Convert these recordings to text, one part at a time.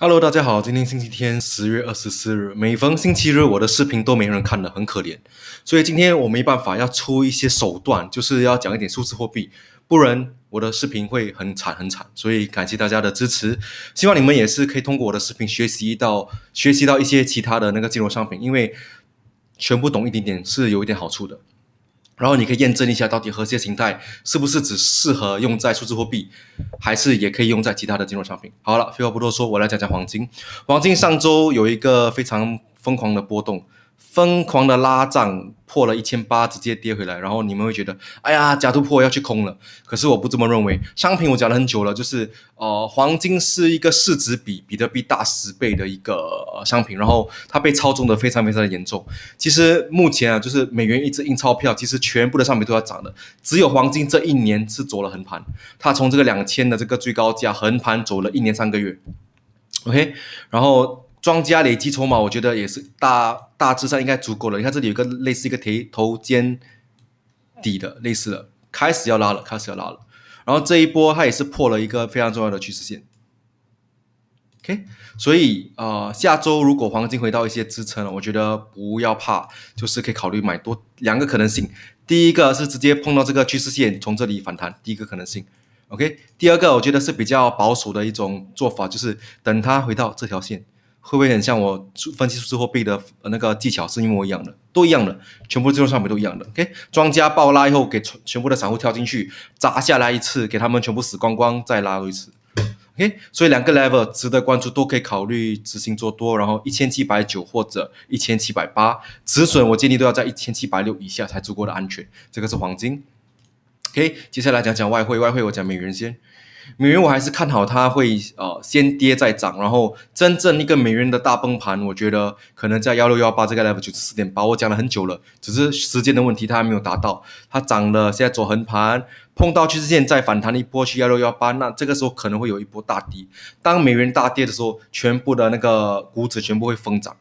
Hello，大家好，今天星期天，十月二十四日。每逢星期日，我的视频都没人看的，很可怜。所以今天我没办法要出一些手段，就是要讲一点数字货币，不然我的视频会很惨很惨。所以感谢大家的支持，希望你们也是可以通过我的视频学习到学习到一些其他的那个金融商品，因为全部懂一点点是有一点好处的。然后你可以验证一下，到底和谐形态是不是只适合用在数字货币，还是也可以用在其他的金融产品？好了，废话不多说，我来讲讲黄金。黄金上周有一个非常疯狂的波动。疯狂的拉涨破了一千八，直接跌回来，然后你们会觉得，哎呀，假突破要去空了。可是我不这么认为。商品我讲了很久了，就是呃，黄金是一个市值比比特币大十倍的一个商品，然后它被操纵的非常非常的严重。其实目前啊，就是美元一直印钞票，其实全部的商品都要涨的，只有黄金这一年是走了横盘，它从这个两千的这个最高价横盘走了一年三个月。OK，然后。庄家累积筹码，我觉得也是大大致上应该足够了。你看这里有个类似一个头头肩底的类似的，开始要拉了，开始要拉了。然后这一波它也是破了一个非常重要的趋势线。OK，所以啊，下周如果黄金回到一些支撑了，我觉得不要怕，就是可以考虑买多两个可能性。第一个是直接碰到这个趋势线，从这里反弹，第一个可能性。OK，第二个我觉得是比较保守的一种做法，就是等它回到这条线。会不会很像我分析数字货币的那个技巧是一模一样的，都一样的，全部技术上面都一样的。OK，庄家爆拉以后给全全部的散户跳进去砸下来一次，给他们全部死光光，再拉一次。OK，所以两个 level 值得关注，都可以考虑执行做多，然后一千七百九或者一千七百八止损，我建议都要在一千七百六以下才足够的安全。这个是黄金。OK，接下来讲讲外汇，外汇我讲美元先。美元我还是看好它会呃先跌再涨，然后真正一个美元的大崩盘，我觉得可能在幺六幺八这个 level 九十四点八，我讲了很久了，只是时间的问题，它还没有达到。它涨了，现在走横盘，碰到趋势线再反弹一波去幺六幺八，那这个时候可能会有一波大跌。当美元大跌的时候，全部的那个股指全部会疯涨，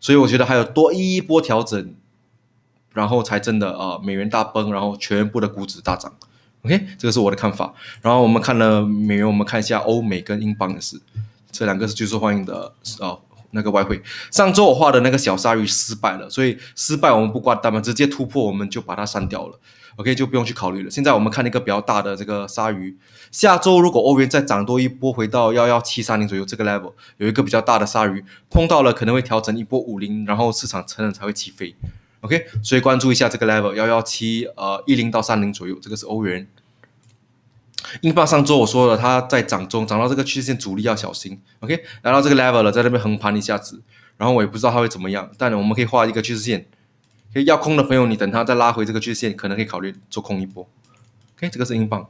所以我觉得还有多一波调整，然后才真的啊美元大崩，然后全部的股指大涨。OK，这个是我的看法。然后我们看了美元，我们看一下欧美跟英镑的是，这两个是最受欢迎的啊那个外汇。上周我画的那个小鲨鱼失败了，所以失败我们不挂单嘛，直接突破我们就把它删掉了。OK，就不用去考虑了。现在我们看一个比较大的这个鲨鱼，下周如果欧元再涨多一波，回到幺幺七三零左右这个 level，有一个比较大的鲨鱼碰到了，可能会调整一波五零，然后市场承认才会起飞。OK，所以关注一下这个 level 幺幺七，呃一零到三零左右，这个是欧元。英镑上周我说了，它在涨中，涨到这个趋势线阻力要小心。OK，来到这个 level 了，在那边横盘一下子，然后我也不知道它会怎么样，但我们可以画一个趋势线。可以要空的朋友，你等它再拉回这个趋势线，可能可以考虑做空一波。OK，这个是英镑。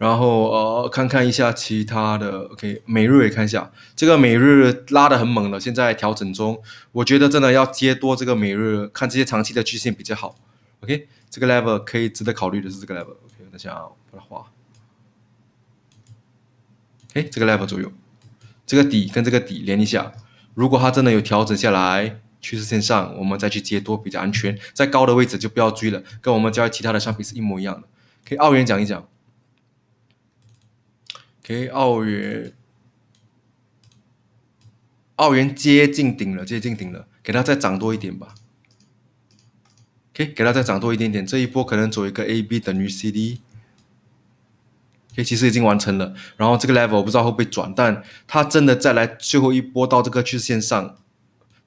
然后呃，看看一下其他的，OK，每日也看一下，这个每日拉的很猛了，现在调整中，我觉得真的要接多这个每日，看这些长期的均线比较好，OK，这个 level 可以值得考虑的是这个 level，OK，等下啊，把它画，OK，这个 level 左右，这个底跟这个底连一下，如果它真的有调整下来，趋势线上，我们再去接多比较安全，在高的位置就不要追了，跟我们交易其他的商品是一模一样的，可以澳元讲一讲。OK，澳元，澳元接近顶了，接近顶了，给它再涨多一点吧。OK，给它再涨多一点点，这一波可能走一个 AB 等于 CD。OK，其实已经完成了。然后这个 level 我不知道会不会转，但它真的再来最后一波到这个趋势线上。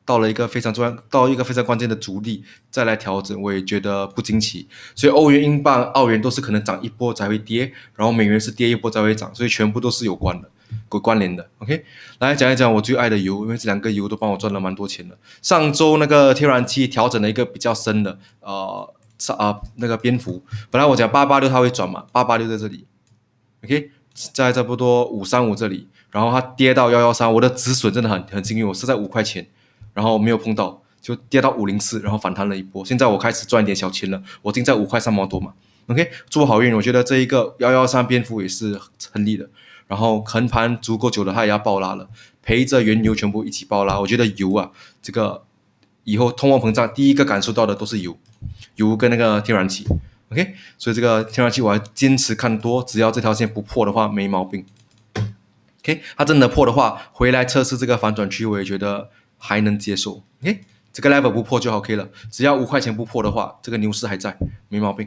到了一个非常重要，到一个非常关键的阻力，再来调整，我也觉得不惊奇。所以欧元、英镑、澳元都是可能涨一波才会跌，然后美元是跌一波才会涨，所以全部都是有关的，有关联的。OK，来讲一讲我最爱的油，因为这两个油都帮我赚了蛮多钱的。上周那个天然气调整了一个比较深的，呃，上啊那个蝙蝠，本来我讲八八六它会转嘛，八八六在这里，OK，在差不多五三五这里，然后它跌到幺幺三，我的止损真的很很幸运，我是在五块钱。然后没有碰到，就跌到五零四，然后反弹了一波。现在我开始赚一点小钱了，我定在五块三毛多嘛。OK，祝我好运。我觉得这一个幺幺三蝙蝠也是成立的。然后横盘足够久了，它也要爆拉了，陪着原油全部一起爆拉。我觉得油啊，这个以后通货膨胀第一个感受到的都是油，油跟那个天然气。OK，所以这个天然气我还坚持看多，只要这条线不破的话没毛病。OK，它真的破的话，回来测试这个反转区，我也觉得。还能接受，哎，这个 level 不破就 OK 了，只要五块钱不破的话，这个牛市还在，没毛病。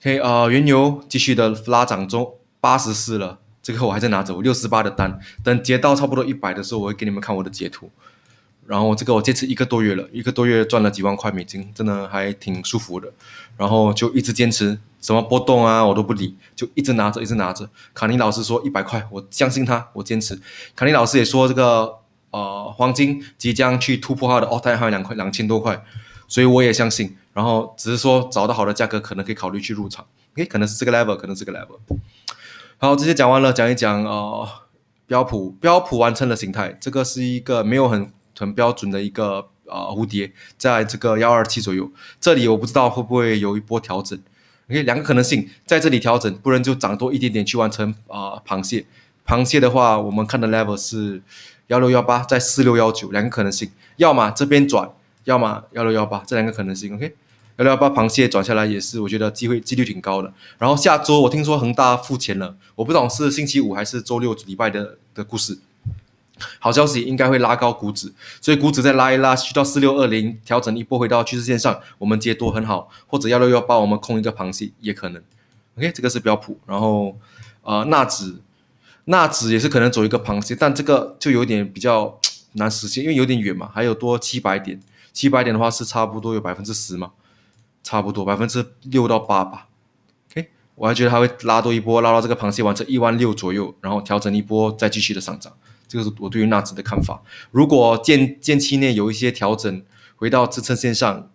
OK，呃，原油继续的拉涨中，八十四了，这个我还在拿着，我六十八的单，等跌到差不多一百的时候，我会给你们看我的截图。然后这个我坚持一个多月了，一个多月赚了几万块美金，真的还挺舒服的。然后就一直坚持，什么波动啊，我都不理，就一直拿着，一直拿着。卡尼老师说一百块，我相信他，我坚持。卡尼老师也说这个。呃，黄金即将去突破它的奥特有两块两千多块，所以我也相信。然后只是说找到好的价格，可能可以考虑去入场。OK，可能是这个 level，可能这个 level。好，这些讲完了，讲一讲啊，标普标普完成的形态，这个是一个没有很很标准的一个啊蝴蝶，在这个幺二七左右。这里我不知道会不会有一波调整。OK，两个可能性，在这里调整，不然就涨多一点点去完成啊螃蟹。螃蟹的话，我们看的 level 是幺六幺八，在四六幺九，两个可能性，要么这边转，要么幺六幺八，这两个可能性。OK，幺六幺八螃蟹转下来也是，我觉得机会几率挺高的。然后下周我听说恒大付钱了，我不懂是星期五还是周六礼拜的的故事。好消息应该会拉高股指，所以股指再拉一拉，去到四六二零调整一波，回到趋势线上，我们接多很好，或者幺六幺八我们空一个螃蟹也可能。OK，这个是标普，然后呃纳指。纳指也是可能走一个螃蟹，但这个就有点比较难实现，因为有点远嘛，还有多七百点，七百点的话是差不多有百分之十嘛，差不多百分之六到八吧。OK，我还觉得它会拉多一波，拉到这个螃蟹完成一万六左右，然后调整一波再继续的上涨。这个是我对于纳指的看法。如果间间期内有一些调整，回到支撑线上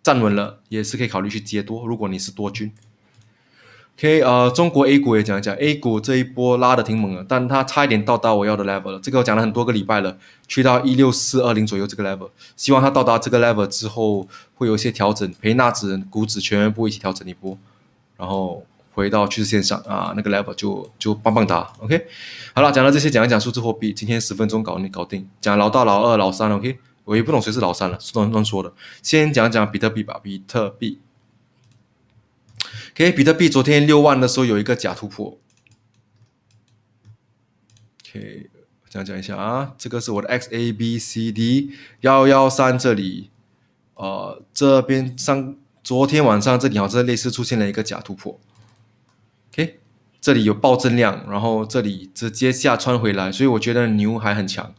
站稳了，也是可以考虑去接多。如果你是多军。o K，呃，中国 A 股也讲一讲，A 股这一波拉的挺猛的，但它差一点到达我要的 level 了。这个我讲了很多个礼拜了，去到一六四二零左右这个 level，希望它到达这个 level 之后会有一些调整，陪纳指、股指全部一起调整一波，然后回到趋势线上啊，那个 level 就就棒棒哒。OK，好了，讲到这些，讲一讲数字货币。今天十分钟搞你搞定，讲老大、老二、老三。OK，我也不懂谁是老三了，乱乱说的。先讲讲比特币吧，比特币。OK，比特币昨天六万的时候有一个假突破。OK，这样讲一下啊，这个是我的 X A B C D 幺幺三这里，呃，这边上昨天晚上这里好像类似出现了一个假突破。OK，这里有暴增量，然后这里直接下穿回来，所以我觉得牛还很强。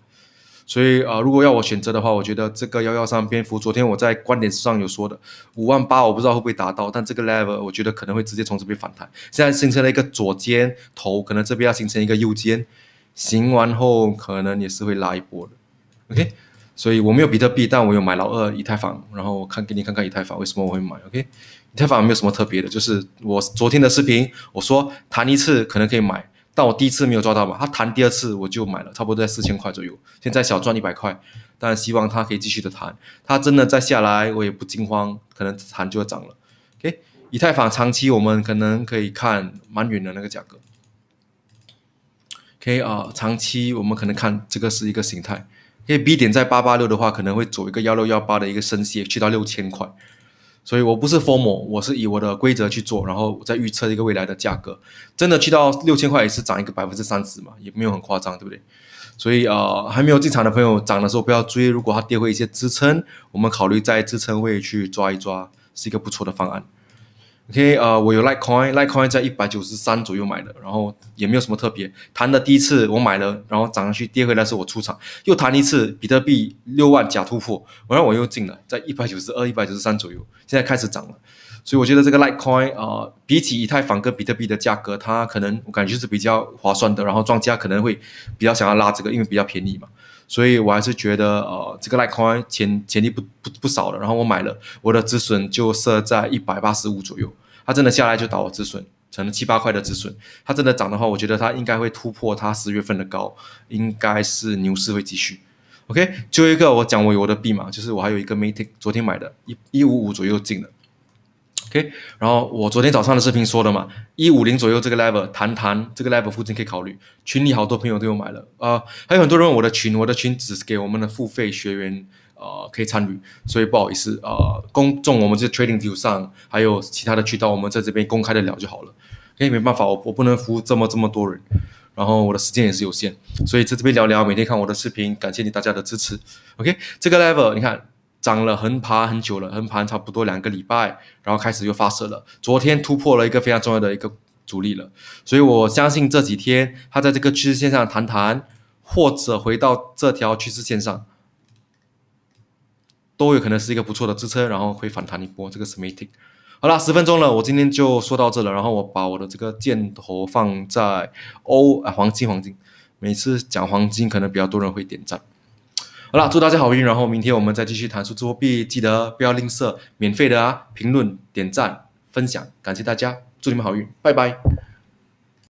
所以啊，如果要我选择的话，我觉得这个幺幺三蝙蝠，昨天我在观点上有说的五万八，我不知道会不会达到，但这个 level 我觉得可能会直接从这边反弹。现在形成了一个左肩头，可能这边要形成一个右肩，行完后可能也是会拉一波的。OK，所以我没有比特币，但我有买老二以太坊，然后我看给你看看以太坊为什么我会买。OK，以太坊没有什么特别的，就是我昨天的视频我说弹一次可能可以买。但我第一次没有抓到嘛，他弹第二次我就买了，差不多在四千块左右。现在小赚一百块，但希望他可以继续的弹。他真的再下来，我也不惊慌，可能弹就要涨了。K，以太坊长期我们可能可以看蛮远的那个价格。K 啊，长期我们可能看这个是一个形态。为 b 点在八八六的话，可能会走一个幺六幺八的一个升息，去到六千块。所以我不是 f o r m a l 我是以我的规则去做，然后我再预测一个未来的价格，真的去到六千块也是涨一个百分之三十嘛，也没有很夸张，对不对？所以啊，还没有进场的朋友，涨的时候不要追，如果它跌回一些支撑，我们考虑在支撑位去抓一抓，是一个不错的方案。OK，呃，我有 Litecoin，Litecoin 在一百九十三左右买的，然后也没有什么特别。谈的第一次我买了，然后涨上去跌回来是我出场，又谈一次比特币六万假突破，然后我又进了，在一百九十二、一百九十三左右，现在开始涨了。所以我觉得这个 Litecoin 啊，比起以太坊跟比特币的价格，它可能我感觉是比较划算的，然后庄家可能会比较想要拉这个，因为比较便宜嘛。所以，我还是觉得，呃，这个 Litecoin 前潜力不不不少了。然后我买了，我的止损就设在一百八十五左右。它真的下来就我止损，成了七八块的止损。它真的涨的话，我觉得它应该会突破它十月份的高，应该是牛市会继续。OK，最后一个我讲我我的币嘛，就是我还有一个 Matic，昨天买的，一一五五左右进的。OK，然后我昨天早上的视频说的嘛，一五零左右这个 level 谈谈这个 level 附近可以考虑。群里好多朋友都有买了啊，还有很多人问我的群，我的群只是给我们的付费学员啊可以参与，所以不好意思啊，公众我们是 Trading View 上，还有其他的渠道我们在这边公开的聊就好了。OK，没办法，我我不能服务这么这么多人，然后我的时间也是有限，所以在这边聊聊。每天看我的视频，感谢你大家的支持。OK，这个 level 你看。涨了，横盘很久了，横盘差不多两个礼拜，然后开始又发射了。昨天突破了一个非常重要的一个阻力了，所以我相信这几天它在这个趋势线上弹弹，或者回到这条趋势线上，都有可能是一个不错的支撑，然后会反弹一波。这个 s m i t i c 好了，十分钟了，我今天就说到这了，然后我把我的这个箭头放在欧啊黄金黄金，每次讲黄金可能比较多人会点赞。好啦，祝大家好运。然后明天我们再继续谈数字货币，记得不要吝啬，免费的啊！评论、点赞、分享，感谢大家，祝你们好运，拜拜。